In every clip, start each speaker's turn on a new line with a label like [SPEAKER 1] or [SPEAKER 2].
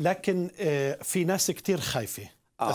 [SPEAKER 1] لكن آه، في ناس كثير خايفه آه.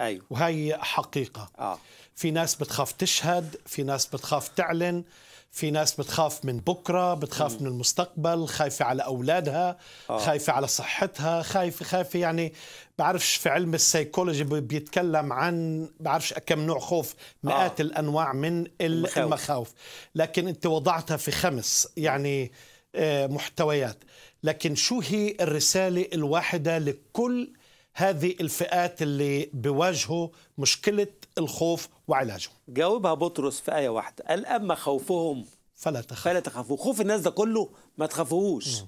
[SPEAKER 1] أيوه. وهي حقيقة آه. في ناس بتخاف تشهد في ناس بتخاف تعلن في ناس بتخاف من بكرة بتخاف م. من المستقبل خايفة على أولادها آه. خايفة على صحتها خايفة خايفة يعني بعرفش في علم السيكولوجي بيتكلم عن بعرفش كم نوع خوف آه. مئات آه. الأنواع من المخاوف. المخاوف لكن أنت وضعتها في خمس يعني آه، محتويات لكن شو هي الرسالة الواحدة لكل هذه الفئات اللي بيواجهوا مشكلة
[SPEAKER 2] الخوف وعلاجه جاوبها بطرس في آية واحدة قال أما خوفهم فلا تخافوا فلا تخافوا خوف الناس ده كله ما تخافوهوش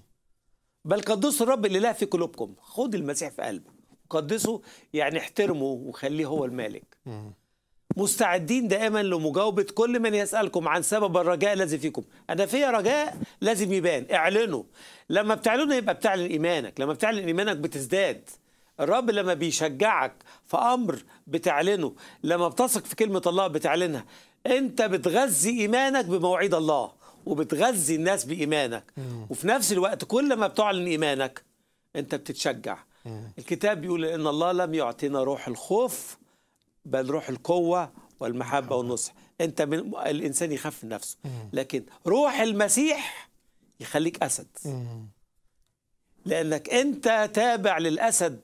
[SPEAKER 2] بل قدسوا الرب اللي لا في قلوبكم خد المسيح في قلبك قدسه يعني احترمه وخليه هو المالك مم. مستعدين دائما لمجاوبة كل من يسألكم عن سبب الرجاء الذي فيكم أنا فيا رجاء لازم يبان اعلنوا لما بتعلنه يبقى بتعلن إيمانك لما بتعلن إيمانك بتزداد الرب لما بيشجعك في أمر بتعلنه لما بتثق في كلمة الله بتعلنها أنت بتغذي إيمانك بمواعيد الله وبتغذي الناس بإيمانك وفي نفس الوقت كل ما بتعلن إيمانك أنت بتتشجع الكتاب بيقول إن الله لم يعطينا روح الخوف بل روح القوة والمحبة والنصح أنت من الإنسان يخاف من نفسه لكن روح المسيح يخليك أسد لأنك أنت تابع للأسد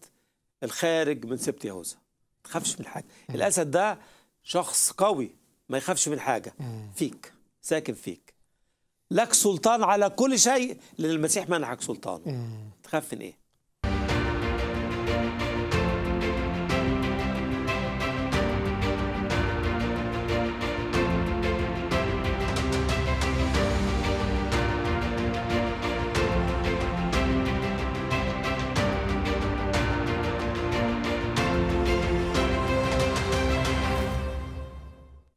[SPEAKER 2] الخارج من سبت يهوذا ما تخافش من حاجة الأسد ده شخص قوي ما يخافش من حاجة فيك ساكن فيك لك سلطان على كل شيء لأن المسيح منحك سلطانه تخاف من إيه